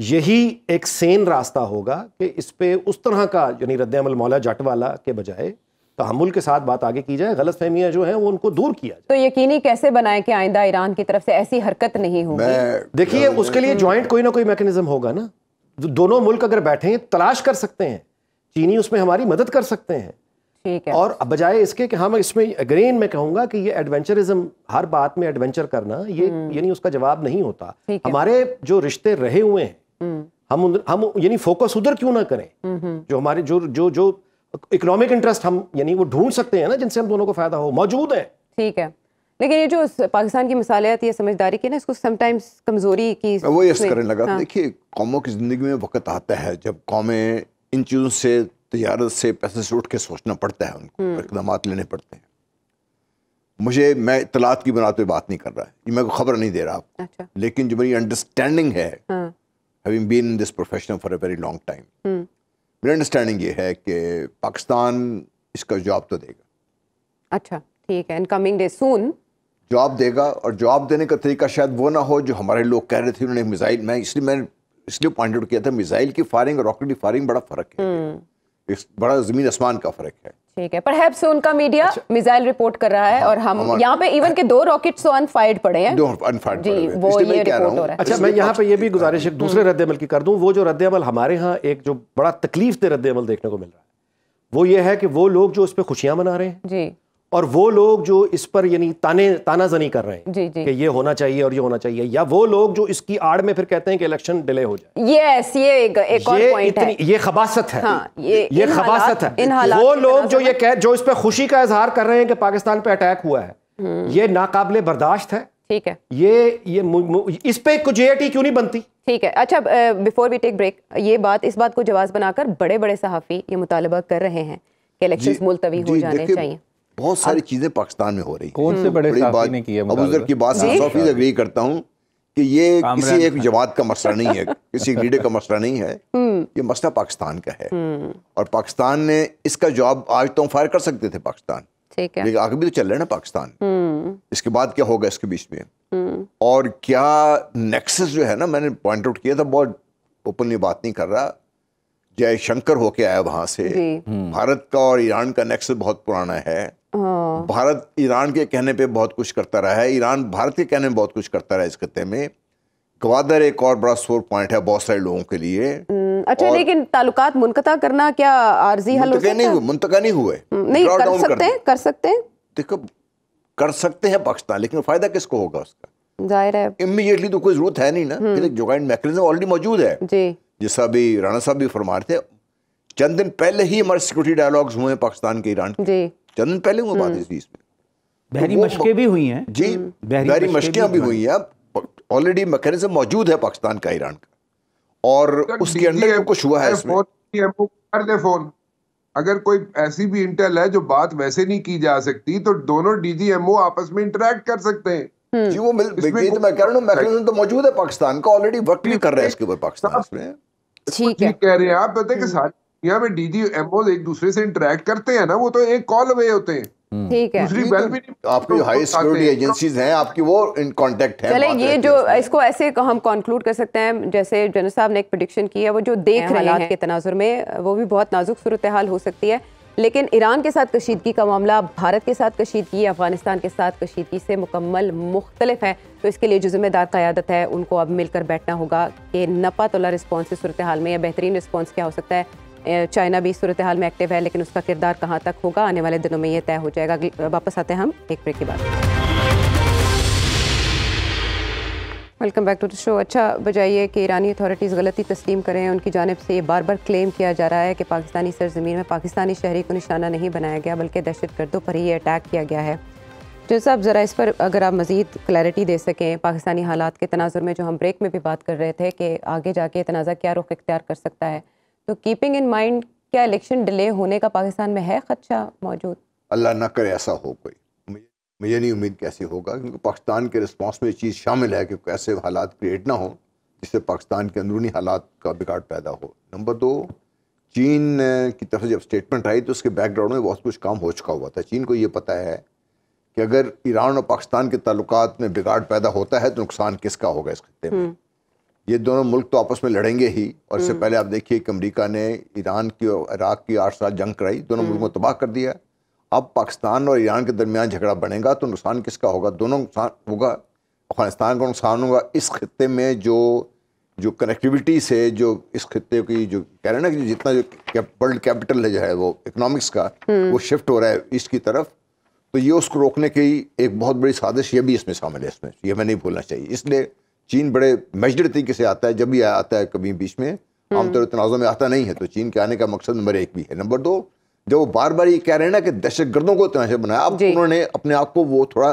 यही एक सेन रास्ता होगा कि इस पर उस तरह का यानी रद्दमल मौला जटवाला के बजाय तहमुल के साथ बात आगे की जाए गलत फहमियाँ जो हैं वो उनको दूर किया जाए तो यकीनी कैसे बनाए कि आइंदा ईरान की तरफ से ऐसी हरकत नहीं होगी देखिए उसके लिए ज्वाइंट कोई ना कोई मैकेनिज्म होगा ना दोनों मुल्क अगर बैठे हैं तलाश कर सकते हैं चीनी उसमें हमारी मदद कर सकते हैं ठीक है और बजाय इसके कि हम इसमें अग्रेन में कहूँगा कि ये एडवेंचरिज्म हर बात में एडवेंचर करना ये हम्म। यानी उसका जवाब नहीं होता हमारे जो रिश्ते रहे हुए हैं हम उन, हम यानी फोकस उधर क्यों ना करें जो हमारे जो जो जो इकोनॉमिक इंटरेस्ट हम यानी वो ढूंढ सकते हैं ना जिनसे हम दोनों को फायदा हो मौजूद है ठीक है लेकिन ये जो पाकिस्तान की मिसालियात ये समझदारी की ना इसको समटाइम्स कमजोरी की वो यस करने लगा हाँ। देखिए कौमों की ज़िंदगी में वक्त आता है जब कौमें इन चीज़ों से तजारत से पैसे से उठ के सोचना पड़ता है उनको हम्म। इकदाम लेने पड़ते हैं मुझे मैं इतलात की बुनियाद पर बात नहीं कर रहा है मैं खबर नहीं दे रहा आपको अच्छा। लेकिन जो मेरी अंडरस्टैंडिंग है हाँ। Having been this profession for a very long time मेरी अंडरस्टैंडिंग ये है कि पाकिस्तान इसका जॉब तो देगा अच्छा ठीक है and coming day soon job देगा और जॉब देने का तरीका शायद वो ना हो जो हमारे लोग कह रहे थे उन्होंने मिसाइल मैं इसलिए मैं इसलिए पॉइंट आउट किया था मिसाइल की फायरिंग और रॉकेट की फायरिंग बड़ा फ़र्क है hmm. इस बड़ा ज़मीन आसमान का फ़र्क है ठीक है पर है उनका मीडिया अच्छा। मिसाइल रिपोर्ट कर रहा है हाँ, और हम यहाँ पे इवन के दो रॉकेट तो अनफायर्ड पड़े हैं दो अनफायर्ड जी वो ये रिपोर्ट हो रहा है अच्छा मैं यहाँ पे ये भी हाँ। गुजारिश एक दूसरे हम्म। रद्द अमल की कर दूँ वो जो रद्द अमल हमारे यहाँ एक जो बड़ा तकलीफ दे रद्द अमल देखने को मिल रहा है वो ये है कि वो लोग जो उस पर खुशियाँ मना रहे हैं जी और वो लोग जो इस पर यानी ताने तानाजनी कर रहे हैं जी जी कि ये होना चाहिए और ये होना चाहिए या वो लोग जो इसकी आड़ में फिर कहते हैं कि इलेक्शन डिले हो जाए यस ये एक, एक और पॉइंट है ये खबासत है हाँ, ये ये खबासत है इन वो लोग जो ये कह जो इस पर खुशी का इजहार कर रहे हैं कि पाकिस्तान पे अटैक हुआ है हम्म। ये नाकाबले बर्दाश्त है ठीक है ये ये इस पे कुछ क्यों नहीं बनती ठीक है अच्छा बिफोर वी टेक ब्रेक ये बात इस बात को जवाब बनाकर बड़े बड़े सहाफ़ी ये मुतालबा कर रहे हैं कि इलेक्शन मुलतवी हो जाने चाहिए बहुत सारी चीज़ें पाकिस्तान में हो रही कौन से बड़े बात ने की की बात अग्री करता हूँ कि ये किसी एक जमात का मसला नहीं है किसी लीडर का मसला नहीं है हम्म। ये मसला पाकिस्तान का है हम्म। और पाकिस्तान ने इसका जवाब आज तो हम फायर कर सकते थे पाकिस्तान लेकिन आगे भी तो चल रहा है ना पाकिस्तान हम्म। इसके बाद क्या होगा इसके बीच में और क्या नेक्सस जो है ना मैंने पॉइंट आउट किया था बहुत ओपनली बात नहीं कर रहा जयशंकर होके आया वहां से भारत का और ईरान का नेक्स बहुत पुराना है हाँ। भारत ईरान के कहने पे बहुत कुछ करता रहा है ईरान भारत के कहने में बहुत कुछ करता रहा है इस खत्ते में गवादर एक और बड़ा सोर पॉइंट है बहुत सारे लोगों के लिए हम्म, अच्छा लेकिन तालुकात मुनकता करना क्या आर्जी हल नहीं हुए मुंतका नहीं हुए हम्म, नहीं कर सकते हैं कर सकते हैं देखो कर सकते हैं पाकिस्तान लेकिन फायदा किसको होगा उसका जाहिर है इमीडिएटली तो कोई जरूरत है नहीं ना हम्म। फिर एक जोगाइंड मैकेनिज्म ऑलरेडी मौजूद है जी जैसा भी राणा साहब भी फरमा रहे थे चंद दिन पहले ही हमारे सिक्योरिटी डायलॉग्स हुए हैं पाकिस्तान के ईरान के चंद दिन पहले हुए बात हम्म। इस चीज़ में बहरी तो मशकें भी हुई हैं जी हम्म। बहरी, बहरी मशकें भी हुई हैं ऑलरेडी मैकेनिज्म मौजूद है पाकिस्तान का ईरान का और उसके अंदर कुछ हुआ है फोन अगर कोई ऐसी भी इंटेल है जो बात वैसे नहीं की जा सकती तो दोनों डीजीएमओ आपस में इंटरेक्ट कर सकते हैं जी वो मिल तो मैं कह रहा हूँ मैकेनिज्म तो मौजूद है पाकिस्तान का ऑलरेडी वर्क भी कर रहा है इसके ऊपर पाकिस्तान ठीक है कह रहे हैं आप बताए कि हम्म। सारी दुनिया में डीजी एमओ एक दूसरे से इंटरेक्ट करते हैं ना वो तो एक कॉल अवे होते हैं हम्म। ठीक है तो आपकी हाई सिक्योरिटी एजेंसीज हैं वो है ये जो इसको ऐसे हम कर सकते हैं जैसे जनरल साहब ने एक प्रोडिक्शन किया है वो जो देख रहे हैं के तनाजुर में वो भी बहुत नाजुक सूरत हाल हो सकती है लेकिन ईरान के साथ कशीदगी का मामला भारत के साथ कशीदगी अफगानिस्तान के साथ कशीदगी से मुकम्मल मुख्तलिफ है तो इसके लिए जो जिम्मेदार क्यादत है उनको अब मिलकर बैठना होगा कि नपा तोला रिस्पॉन्स की सूरत हाल में या बेहतरीन रिस्पॉन्स क्या हो सकता है चाइना भी सूरत हाल में एक्टिव है लेकिन उसका किरदार कहाँ तक होगा आने वाले दिनों में यह तय हो जाएगा वापस आते हैं हम एक ब्रेक के बाद welcome back to the show अच्छा बजाइए कि ईरानी अथॉरिटीज़ गलती तस्लीम करें उनकी जानब से ये बार बार क्लेम किया जा रहा है कि पाकिस्तानी सरजमीन में पाकिस्तानी शहरी को निशाना नहीं बनाया गया बल्कि दहशत गर्दों पर ही अटैक किया गया है जो साहब ज़रा इस पर अगर आप मज़ीद क्लैरिटी दे सकें पाकिस्तानी हालात के तनाजर में जो हम ब्रेक में भी बात कर रहे थे कि आगे जाके तनाज़ा क्या रुख इख्तियार कर सकता है तो कीपिंग इन माइंड क्या इलेक्शन डिले होने का पाकिस्तान में है खदशा मौजूद अल्लाह ना करे ऐसा हो कोई मुझे नहीं उम्मीद कैसे होगा क्योंकि पाकिस्तान के रिस्पॉन्स में ये चीज़ शामिल है कि ऐसे हालात क्रिएट ना हो जिससे पाकिस्तान के अंदरूनी हालात का बिगाड़ पैदा हो नंबर दो चीन की तरफ जब स्टेटमेंट आई तो उसके बैकग्राउंड में बहुत कुछ काम हो चुका हुआ था चीन को ये पता है कि अगर ईरान और पाकिस्तान के ताल्लुकात में बिगाड़ पैदा होता है तो नुकसान किसका होगा इस खत्े में हम्म। ये दोनों मुल्क तो आपस में लड़ेंगे ही और इससे हम्म। पहले आप देखिए कि अमरीका ने ईरान की और इराक की आठ साल जंग कराई दोनों हम्म। मुल्क को तबाह कर दिया अब पाकिस्तान और ईरान के दरमियान झगड़ा बढ़ेगा तो नुकसान किसका होगा दोनों नुकसान होगा अफगानिस्तान का नुकसान होगा इस खत्े में जो जो कनेक्टिविटी से जो इस खत्े की जो कह रहे हैं ना कि जितना जो वर्ल्ड कैपिटल है जो है वो इकोनॉमिक्स का हम्म। वो शिफ्ट हो रहा है इसकी तरफ तो ये उसको रोकने की एक बहुत बड़ी साजिश ये भी इसमें शामिल है इसमें ये हमें नहीं भूलना चाहिए इसलिए चीन बड़े मेजर तरीके से आता है जब भी आता है कभी बीच में हम्म। आमतौर तनाज़ों में आता नहीं है तो चीन के आने का मकसद नंबर एक भी है नंबर दो जब वो बार बार ये कह रहे हैं ना कि दहशत गर्दों को तनाशा बनाया अब उन्होंने अपने आप को वो थोड़ा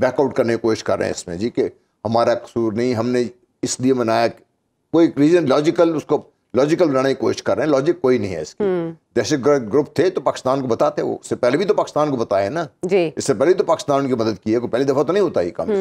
बैकआउट करने की कोशिश कर रहे हैं इसमें जी कि हमारा कसूर नहीं हमने इसलिए बनाया कोई रीज़न लॉजिकल उसको लॉजिकल बनाने की कोशिश कर रहे हैं लॉजिक कोई नहीं है इसकी हम्म। दहशत गर्द ग्रुप थे तो पाकिस्तान को बताते वो उससे पहले भी तो पाकिस्तान को बताया ना इससे पहले तो पाकिस्तान की मदद की है पहली दफ़ा तो नहीं होता ये काम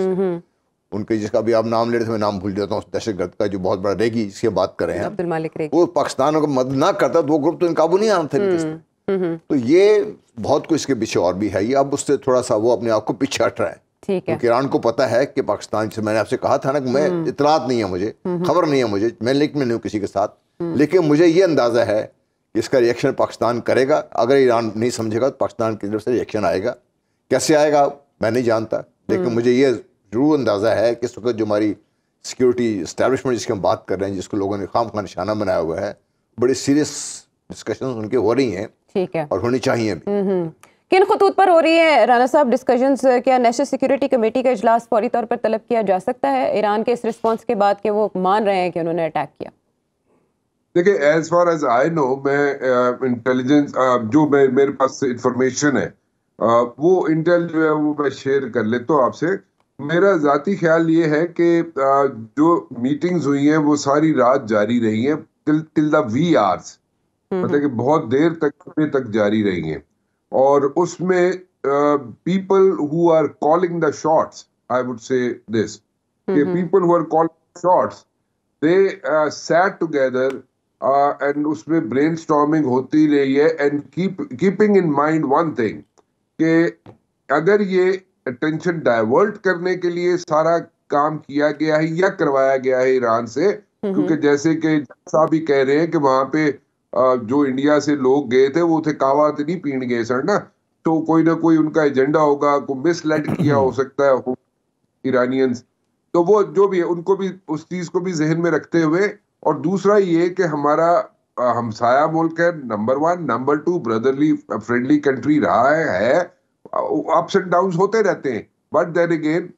उनके जिसका भी आप नाम ले रहे थे मैं नाम भूल जाता हूँ दहशत गर्द का जो बहुत बड़ा रेगी जिसकी बात कर रहे हैं अब्दुल मालिक रेगी वो पाकिस्तान को मदद ना करता तो वो ग्रुप तो इनकाबू नहीं आना था हम्म, हम्म, हम्म। तो ये बहुत कुछ इसके पीछे और भी है ये अब उससे थोड़ा सा वो अपने आप को पीछे हट रहा है ठीक है ईरान को पता है कि पाकिस्तान से मैंने आपसे कहा था ना कि मैं इतलात नहीं है मुझे खबर नहीं है मुझे मैं लिंक में नहीं हूँ किसी के साथ लेकिन मुझे ये अंदाज़ा है कि इसका रिएक्शन पाकिस्तान करेगा अगर ईरान नहीं समझेगा तो पाकिस्तान की तरफ से रिएक्शन आएगा कैसे आएगा मैं नहीं जानता लेकिन मुझे ये जरूर अंदाज़ा है कि इस वक्त जो हमारी सिक्योरिटी इस्टेबलिशमेंट जिसकी हम बात कर रहे हैं जिसको लोगों ने खाम खा निशाना बनाया हुआ है बड़े सीरियस डिस्कशन उनके हो रही हैं ठीक है और होनी चाहिए भी हम्म, हम्म। किन खतूत पर हो रही है राना साहब डिस्कशन क्या नेशनल सिक्योरिटी कमेटी का अजलास फौरी तौर पर तलब किया जा सकता है ईरान के इस रिस्पॉन्स के बाद के वो मान रहे हैं कि उन्होंने अटैक किया देखिए as far as I know मैं इंटेलिजेंस uh, uh, जो मैं मेरे पास इंफॉर्मेशन है uh, वो इंटेल जो है वो मैं शेयर कर लेता तो हूँ आपसे मेरा ज़ाती ख्याल ये है कि जो मीटिंग्स हुई हैं वो सारी रात जारी रही हैं till till the wee hours मतलब कि बहुत देर तक तक जारी रही हैं और उसमें people who are calling the shots I would say this कि people who are calling shots they sat together and उसमें ब्रेनस्टॉर्मिंग होती रही है and keep keeping in mind one thing कि अगर ये अटेंशन डाइवर्ट करने के लिए सारा काम किया गया है या करवाया गया है ईरान से क्योंकि जैसे कि साहब भी कह रहे हैं कि वहां पे जो इंडिया से लोग गए थे वो थे कावा तो नहीं पीण गए सर ना तो कोई ना कोई उनका एजेंडा होगा को मिसलेड किया हो सकता है ईरानियंस तो वो जो भी है उनको भी उस चीज को भी जहन में रखते हुए और दूसरा ये कि हमारा हमसाया मुल्क है number one number two brotherly friendly country रहा है, है अप्स एंड डाउन होते रहते हैं बट देन अगेन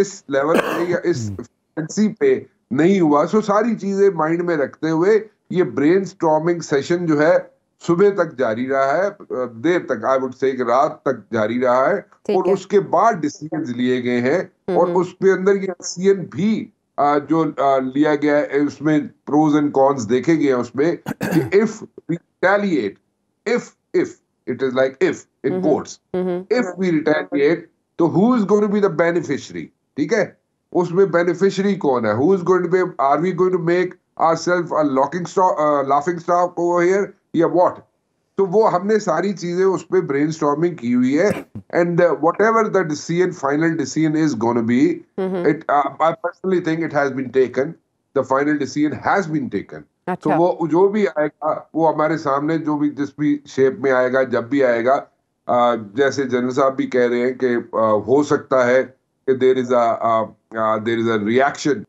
इस लेवल पे या इस फ्रेंसी पे नहीं हुआ सो सारी चीजें माइंड में रखते हुए ये ब्रेन स्ट्रॉमिंग सेशन जो है सुबह तक जारी रहा है देर तक आई वुड से रात तक जारी रहा है और उसके बाद डिसीजन लिए गए हैं हम्म, और हम्म। उसके अंदर ये डिसीजन भी जो लिया गया है उसमें प्रोज एंड कॉन्स देखे गए हैं उसमें कि if retaliate if if it is like if in mm if we retaliate so who is going to be the beneficiary okay who's the beneficiary corner who is going to be are we going to make ourselves a locking stock a laughing stock over here yeah what So वो हमने सारी चीजें उस पर brain storming की हुई है and whatever the decision final decision is gonna be it I personally think it has been taken the final decision has अच्छा। तो वो जो भी आएगा वो हमारे सामने जो भी जिस भी शेप में आएगा जब भी आएगा आ, जैसे जनरल साहब भी कह रहे हैं कि हो सकता है कि there is a there is a reaction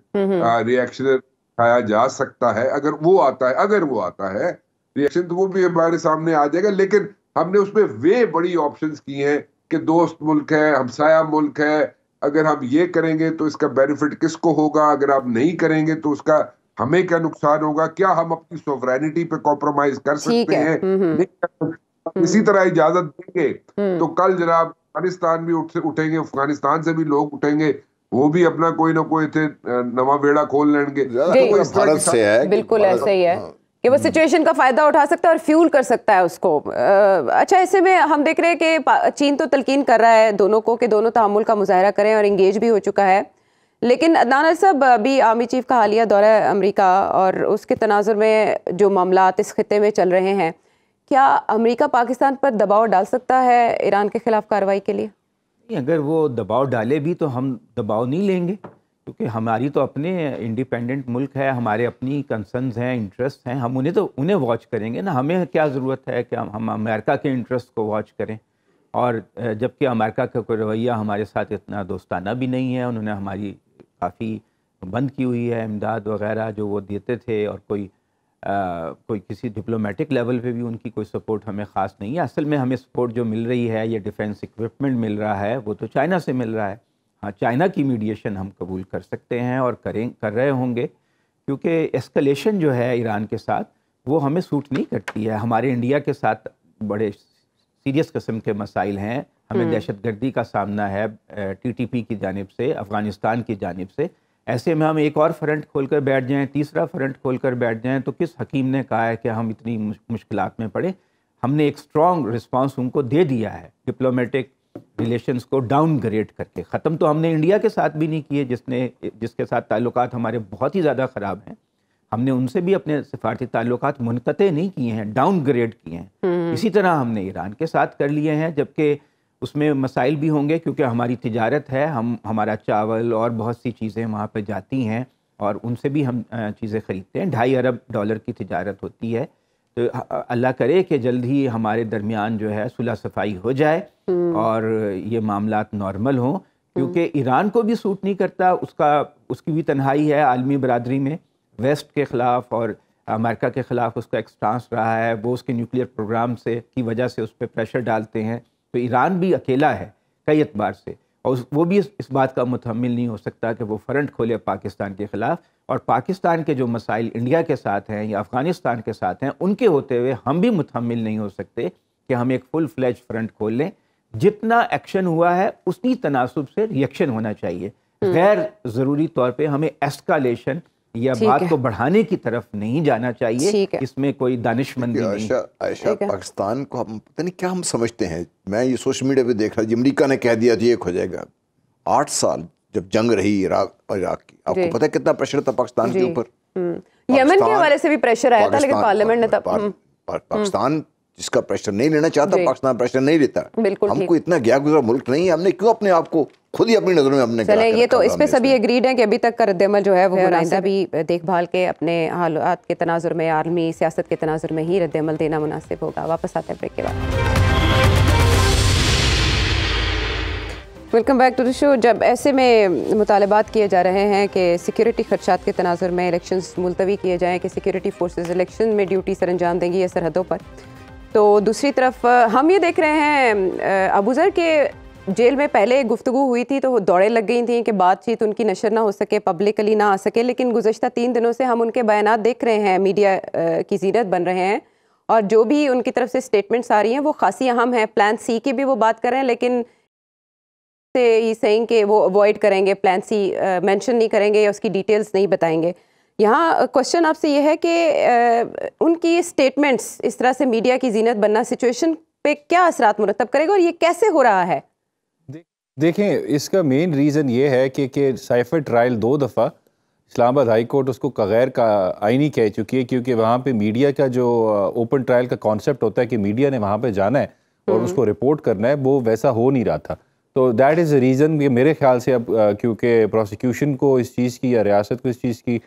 reaction खाया जा सकता है अगर वो आता है अगर वो आता है रिएक्शन तो वो भी हमारे सामने आ जाएगा लेकिन हमने उसमें वे बड़ी ऑप्शंस की हैं कि दोस्त मुल्क है हमसाया मुल्क है अगर हम ये करेंगे तो इसका बेनिफिट किसको होगा अगर आप नहीं करेंगे तो उसका हमें क्या नुकसान होगा क्या हम अपनी सोवरेनिटी पे कॉम्प्रोमाइज कर सकते हैं है, हम्म, है। हम्म। हम्म। इसी तरह इजाजत देंगे तो कल जरा अफगानिस्तान भी उठ उठेंगे अफगानिस्तान से भी लोग उठेंगे वो भी अपना कोई ना कोई थे नवा बेड़ा खोल लेंगे तो बिल्कुल ऐसे ही है हाँ। कि वो सिचुएशन का फ़ायदा उठा सकता है और फ्यूल कर सकता है उसको अच्छा ऐसे में हम देख रहे हैं कि चीन तो तलकीन कर रहा है दोनों को कि दोनों तहमुल का मुजाहरा करें और इंगेज भी हो चुका है लेकिन अदनान साहब अभी आर्मी चीफ का हालिया दौरा अमरीका और उसके तनाजर में जो मामला इस खत्े में चल रहे हैं क्या अमरीका पाकिस्तान पर दबाव डाल सकता है ईरान के ख़िलाफ़ कार्रवाई के लिए अगर वो दबाव डाले भी तो हम दबाव नहीं लेंगे क्योंकि हमारी तो अपने इंडिपेंडेंट मुल्क है हमारे अपनी कंसर्नस हैं इंटरेस्ट हैं हम उन्हें तो उन्हें वॉच करेंगे ना हमें क्या ज़रूरत है कि हम अमेरिका के इंटरेस्ट को वॉच करें और जबकि अमेरिका का कोई रवैया हमारे साथ इतना दोस्ताना भी नहीं है उन्होंने हमारी काफ़ी बंद की हुई है इमदाद वगैरह जो वो देते थे और कोई आ, कोई किसी डिप्लोमेटिक लेवल पे भी उनकी कोई सपोर्ट हमें ख़ास नहीं है असल में हमें सपोर्ट जो मिल रही है या डिफेंस इक्विपमेंट मिल रहा है वो तो चाइना से मिल रहा है हाँ चाइना की मीडिएशन हम कबूल कर सकते हैं और करें कर रहे होंगे क्योंकि एस्कलेशन जो है ईरान के साथ वो हमें सूट नहीं करती है हमारे इंडिया के साथ बड़े सीरियस कस्म के मसाइल हैं हमें हम्म। दहशत गर्दी का सामना है टीटीपी की जानब से अफ़गानिस्तान की जानब से ऐसे में हम एक और फ्रंट खोल कर बैठ जाएँ तीसरा फ्रंट खोल कर बैठ जाएँ तो किस हकीम ने कहा है कि हम इतनी मुश्किल में पड़े हमने एक स्ट्रॉन्ग रिस्पॉन्स उनको दे दिया है डिप्लोमेटिक रिलेशंस को डाउनग्रेड करके ख़त्म तो हमने इंडिया के साथ भी नहीं किए जिसने जिसके साथ ताल्लुक हमारे बहुत ही ज़्यादा ख़राब हैं हमने उनसे भी अपने सफारती ताल्लुक मुनक़ नहीं किए हैं डाउनग्रेड किए हैं हम्म। इसी तरह हमने ईरान के साथ कर लिए हैं जबकि उसमें मसाइल भी होंगे क्योंकि हमारी तजारत है हम हमारा चावल और बहुत सी चीज़ें वहाँ पर जाती हैं और उनसे भी हम चीज़ें ख़रीदते हैं ढाई अरब डॉलर की तजारत होती है तो अल्लाह करे कि जल्द ही हमारे दरमियान जो है सुलह सफाई हो जाए हम्म। और ये मामला नॉर्मल हों क्योंकि हम्म। ईरान को भी सूट नहीं करता उसका उसकी भी तन्हाई है आलमी बरदरी में वेस्ट के ख़िलाफ़ और अमेरिका के ख़िलाफ़ उसका एक्सटांस रहा है वो उसके न्यूक्लियर प्रोग्राम से की वजह से उस पर प्रेशर डालते हैं तो ईरान भी अकेला है कई अतबार से और वो भी इस बात का मुतमिल नहीं हो सकता कि वो फ्रंट खोले पाकिस्तान के ख़िलाफ़ और पाकिस्तान के जो मसाइल इंडिया के साथ हैं या अफ़गानिस्तान के साथ हैं उनके होते हुए हम भी मतमिल नहीं हो सकते कि हम एक फुल फ्लैज फ्रंट खोल लें जितना एक्शन हुआ है उसी तनासब से रिएक्शन होना चाहिए हम्म। गैर ज़रूरी तौर पर हमें एस्कालेशन या बात को बढ़ाने की तरफ नहीं जाना चाहिए इसमें कोई दानिशमंदी नहीं आयशा पाकिस्तान को हम पता नहीं क्या हम समझते हैं मैं ये सोशल मीडिया पे देख रहा जी अमरीका ने कह दिया एक हो तो जाएगा आठ साल जब जंग रही इराक और इराक की आपको पता है कितना प्रेशर था पाकिस्तान के ऊपर हम्म। यमन के हवाले से भी प्रेशर आया था लेकिन पार्लियामेंट ने तब हम्म। पाकिस्तान जिसका प्रेशर नहीं लेना चाहता पाकिस्तान प्रेशर नहीं लेता हमको इतना गया गुजरा मुल्क नहीं है हमने क्यों अपने आप को खुद ही अपनी नजरों में हमने चले ये तो इस पे सभी एग्रीड हैं कि अभी तक का रद्दमल जो है वो मुनासिब भी देखभाल के अपने हालात के तनाजुर में आर्मी सियासत के तनाजुर में ही रद्दमल देना मुनासिब होगा वापस आते हैं ब्रेक के बाद welcome back to the show जब ऐसे में मुतालबात किए जा रहे हैं कि सिक्योरिटी खर्चात के तनाजुर में इलेक्शन मुलतवी किए जाएँ कि सिक्योरिटी फोर्सेज इलेक्शन में ड्यूटी सर अंजाम देंगी या सरहदों पर तो दूसरी तरफ हम ये देख रहे हैं अबूज़र के जेल में पहले गुफ्तु हुई थी तो दौड़े लग गई थी कि बातचीत उनकी नशर ना हो सके पब्लिकली ना आ सके लेकिन गुजशत तीन दिनों से हम उनके बयान देख रहे हैं मीडिया की जीरत बन रहे हैं और जो भी उनकी तरफ से स्टेटमेंट्स आ रही हैं वो खासी अहम है प्लान सी की भी वो बात कर रहे हैं लेकिन से ही सही कि वो अवॉइड करेंगे प्लान सी मैंशन नहीं करेंगे या उसकी डिटेल्स नहीं बताएंगे यहाँ क्वेश्चन आपसे ये है कि उनकी स्टेटमेंट्स इस तरह से मीडिया की जीनत बनना सिचुएशन पे क्या असरात मुरतब करेगा और ये कैसे हो रहा है देखें इसका मेन रीज़न ये है कि कि साइफर ट्रायल दो दफ़ा इस्लामाबाद हाई कोर्ट उसको कगैर का आईनी कह चुकी है क्योंकि वहाँ पे मीडिया का जो ओपन ट्रायल का कॉन्सेप्ट होता है कि मीडिया ने वहाँ पे जाना है और हम्म। उसको रिपोर्ट करना है वो वैसा हो नहीं रहा था तो दैट इज़ अ रीज़न मेरे ख्याल से अब क्योंकि प्रोसिक्यूशन को इस चीज़ की या रियासत को इस चीज़ की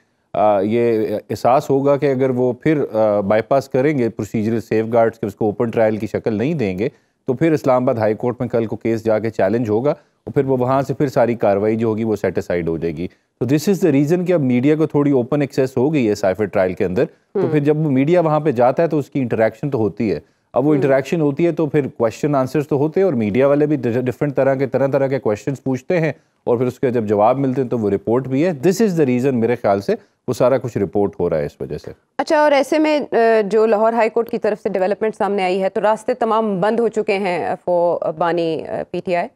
ये एहसास होगा कि अगर वो फिर बाईपास करेंगे प्रोसीजरल सेफ गार्ड्स के उसको ओपन ट्रायल की शक्ल नहीं देंगे तो फिर इस्लामाबाद हाई कोर्ट में कल को केस जाके चैलेंज होगा और फिर वो वहाँ से फिर सारी कार्रवाई जो होगी वो सेटिसाइड हो जाएगी तो दिस इज़ द रीज़न कि अब मीडिया को थोड़ी ओपन एक्सेस हो गई है साइफर ट्रायल के अंदर तो हम्म। फिर जब मीडिया वहाँ पर जाता है तो उसकी इंटरेक्शन तो होती है अब वो इंटरेक्शन हम्म। होती है तो फिर क्वेश्चन आंसर्स तो होते हैं और मीडिया वाले भी डिफरेंट तरह के तरह तरह के क्वेश्चंस पूछते हैं और फिर उसके जब जवाब मिलते हैं तो वो रिपोर्ट भी है दिस इज़ द रीज़न मेरे ख्याल से वो सारा कुछ रिपोर्ट हो रहा है इस वजह से अच्छा और ऐसे में जो लाहौर हाई कोर्ट की तरफ से डेवलपमेंट सामने आई है तो रास्ते तमाम बंद हो चुके हैं फो बानी पीटीआई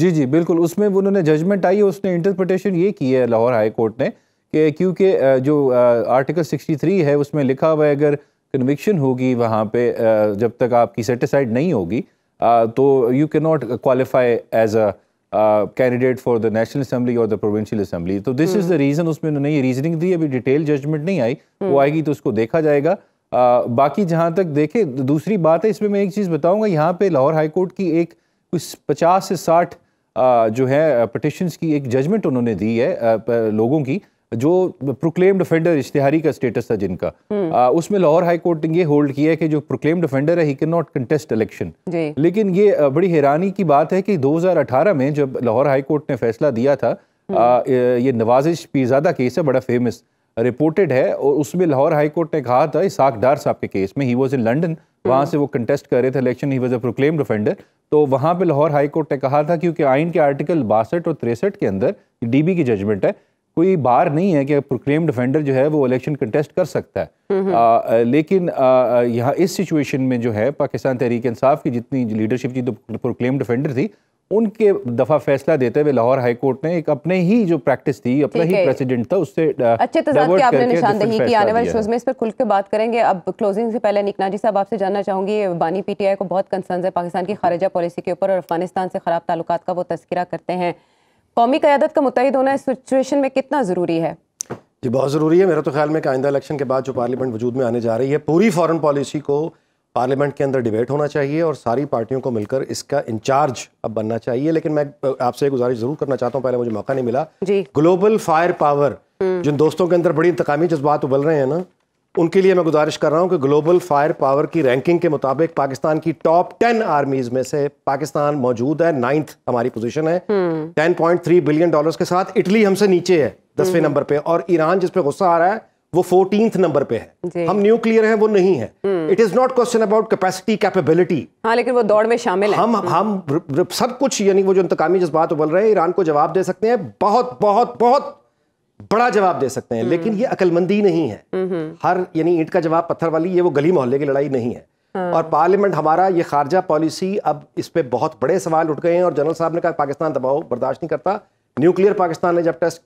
जी जी बिल्कुल उसमें उन्होंने जजमेंट आई है उसने इंटरप्रटेशन ये की है लाहौर हाई कोर्ट ने कि क्योंकि जो आर्टिकल सिक्सटी है उसमें लिखा हुआ है अगर कन्विक्शन होगी वहाँ पे जब तक आपकी सेटिसाइड नहीं होगी तो यू के not qualify as a candidate for the national assembly और द प्रोविंशियल असेंबली तो दिस इज़ द रीज़न उसमें उन्होंने ये रीजनिंग दी अभी डिटेल जजमेंट नहीं आई वो hmm. आएगी तो उसको देखा जाएगा आ, uh, बाकी जहां तक देखे दूसरी बात है इसमें मैं एक चीज़ बताऊंगा यहाँ पे लाहौर हाईकोर्ट की एक कुछ पचास से साठ uh, जो है पटिशन्स uh, की एक जजमेंट उन्होंने दी है लोगों की जो प्रोक्लेम्ड डिफेंडर इश्तिहारी का स्टेटस था जिनका हम्म। आ, उसमें लाहौर हाई कोर्ट ने ये होल्ड किया है कि जो प्रोक्लेम्ड डिफेंडर है ही कैन नॉट कंटेस्ट इलेक्शन लेकिन ये बड़ी हैरानी की बात है कि 2018 में जब लाहौर हाई कोर्ट ने फैसला दिया था हम्म। आ, ये नवाजिश पीजादा केस है बड़ा फेमस रिपोर्टेड है और उसमें लाहौर हाई कोर्ट ने कहा था इसाक डार साहब के केस में ही वॉज इन लंडन वहाँ से वो कंटेस्ट कर रहे थे इलेक्शन ही वॉज अ प्रोक्लेम्ड डिफेंडर तो वहाँ पे लाहौर हाई कोर्ट ने कहा था क्योंकि आइन के आर्टिकल बासठ और तिरसठ के अंदर डीबी की जजमेंट है कोई बार नहीं है कि प्रोक्लेम डिफेंडर जो है वो इलेक्शन कंटेस्ट कर सकता है हम्म, हम्म। आ, लेकिन यहाँ इस सिचुएशन में जो है पाकिस्तान तहरीक इंसाफ की जितनी लीडरशिप थी प्रोक्लेम डिफेंडर थी उनके दफा फैसला देते हुए लाहौर हाई कोर्ट ने एक अपने ही जो प्रैक्टिस थी अपना ही प्रेसिडेंट था उससे अच्छे तजाद की आपने निशानदेही की आने वाले शोज में इस पर खुल के बात करेंगे अब क्लोजिंग से पहले निकना जी साहब आपसे जानना चाहूंगी बानी पीटीआई को बहुत कंसर्न है पाकिस्तान की खारजा पॉलिसी के ऊपर और अफगानिस्तान से खराब ताल्लुक का वो तस्करा करते हैं कौमी क्यादत का मुतहद होना इस सिचुएशन में कितना ज़रूरी है जी बहुत ज़रूरी है मेरा तो ख्याल में कि आइंदा इलेक्शन के बाद जो पार्लियामेंट वजूद में आने जा रही है पूरी फॉरेन पॉलिसी को पार्लियामेंट के अंदर डिबेट होना चाहिए और सारी पार्टियों को मिलकर इसका इंचार्ज अब बनना चाहिए लेकिन मैं आपसे गुजारिश ज़रूर करना चाहता हूँ पहले मुझे मौका नहीं मिला ग्लोबल फायर पावर हम्म। जिन दोस्तों के अंदर बड़ी इंतकामी जज्बात उबल रहे हैं ना उनके लिए मैं गुजारिश कर रहा हूं कि ग्लोबल फायर पावर की रैंकिंग के मुताबिक पाकिस्तान की टॉप टेन आर्मीज में से पाकिस्तान मौजूद है नाइन्थ हमारी पोजीशन है hmm. Ten point three billion dollars के साथ इटली हमसे नीचे है दसवें हम्म। नंबर पे और ईरान जिसपे गुस्सा आ रहा है वो फोर्टीन नंबर पे है हम न्यूक्लियर हैं वो नहीं है it is not question about capacity capability हाँ लेकिन वो दौड़ में शामिल हम है। हम्म। हम सब कुछ यानी वो जो इंतकामी जज्बात उबल रहे हैं ईरान को जवाब दे सकते हैं बहुत बहुत बहुत बड़ा जवाब दे सकते हैं लेकिन हम्म। ये अकलमंदी नहीं है हर यानी ईंट का जवाब पत्थर वाली ये वो गली मोहल्ले की लड़ाई नहीं है हाँ। और पार्लियामेंट हमारा ये खारजा पॉलिसी अब इस पर बहुत बड़े सवाल उठ गए हैं और जनरल साहब ने कहा पाकिस्तान दबाव बर्दाश्त नहीं करता न्यूक्लियर पाकिस्तान ने जब टेस्ट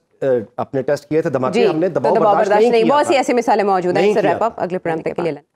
अपने टेस्ट किए थे धमाके हमने तो दबाव बर्दाश्त नहीं बहुत सी ऐसी मिसालें मौजूद हैं अगले प्रांत के लिए